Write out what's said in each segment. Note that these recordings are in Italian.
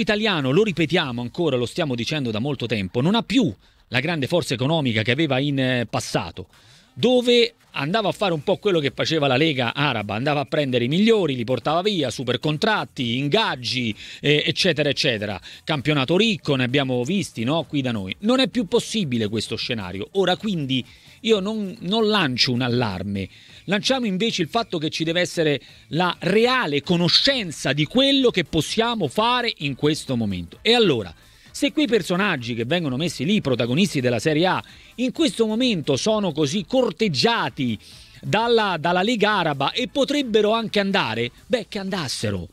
italiano, lo ripetiamo ancora, lo stiamo dicendo da molto tempo, non ha più la grande forza economica che aveva in eh, passato, dove andava a fare un po' quello che faceva la Lega Araba, andava a prendere i migliori, li portava via, super contratti, ingaggi, eh, eccetera, eccetera. Campionato ricco, ne abbiamo visti no? qui da noi. Non è più possibile questo scenario. Ora quindi io non, non lancio un allarme, lanciamo invece il fatto che ci deve essere la reale conoscenza di quello che possiamo fare in questo momento. E allora... Se quei personaggi che vengono messi lì, protagonisti della Serie A, in questo momento sono così corteggiati dalla, dalla Lega Araba e potrebbero anche andare, beh, che andassero.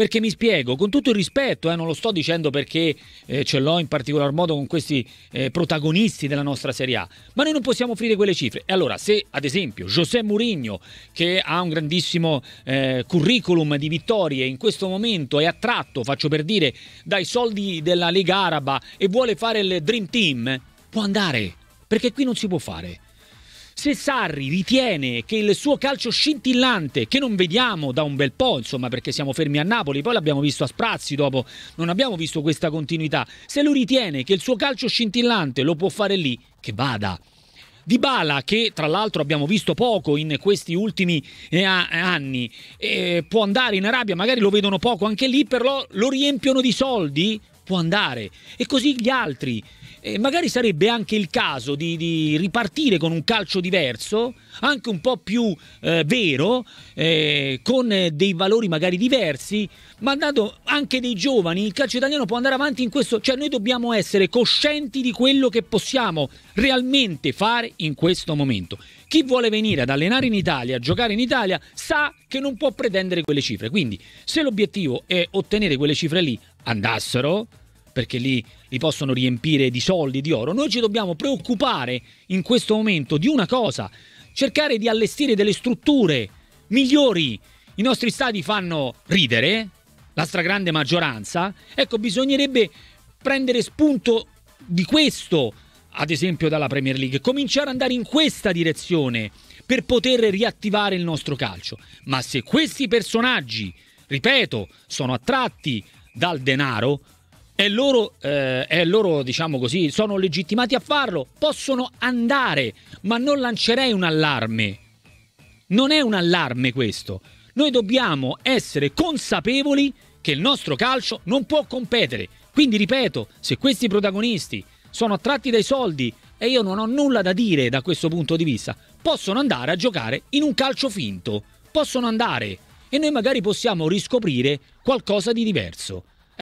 Perché mi spiego, con tutto il rispetto, eh, non lo sto dicendo perché eh, ce l'ho in particolar modo con questi eh, protagonisti della nostra Serie A, ma noi non possiamo offrire quelle cifre. E allora, se ad esempio José Mourinho, che ha un grandissimo eh, curriculum di vittorie, in questo momento è attratto, faccio per dire, dai soldi della Lega Araba e vuole fare il Dream Team, può andare, perché qui non si può fare se Sarri ritiene che il suo calcio scintillante, che non vediamo da un bel po', insomma, perché siamo fermi a Napoli, poi l'abbiamo visto a Sprazzi dopo, non abbiamo visto questa continuità. Se lui ritiene che il suo calcio scintillante lo può fare lì, che vada. Di Bala, che tra l'altro abbiamo visto poco in questi ultimi eh, anni, eh, può andare in Arabia, magari lo vedono poco anche lì, però lo riempiono di soldi, può andare. E così gli altri eh, magari sarebbe anche il caso di, di, ripartire con un calcio diverso, anche un po' più eh, vero, eh, con eh, dei valori magari diversi, ma dando anche dei giovani, il calcio italiano può andare avanti in questo, cioè noi dobbiamo essere coscienti di quello che possiamo realmente fare in questo momento. Chi vuole venire ad allenare in Italia, a giocare in Italia, sa che non può pretendere quelle cifre, quindi se l'obiettivo è ottenere quelle cifre lì, andassero perché lì li possono riempire di soldi, di oro. Noi ci dobbiamo preoccupare in questo momento di una cosa, cercare di allestire delle strutture migliori. I nostri stadi fanno ridere, la stragrande maggioranza. Ecco, bisognerebbe prendere spunto di questo, ad esempio dalla Premier League, cominciare ad andare in questa direzione per poter riattivare il nostro calcio. Ma se questi personaggi, ripeto, sono attratti dal denaro, è loro, eh, è loro, diciamo così, sono legittimati a farlo, possono andare, ma non lancerei un allarme. Non è un allarme questo. Noi dobbiamo essere consapevoli che il nostro calcio non può competere. Quindi ripeto, se questi protagonisti sono attratti dai soldi e io non ho nulla da dire da questo punto di vista, possono andare a giocare in un calcio finto. Possono andare e noi magari possiamo riscoprire qualcosa di diverso.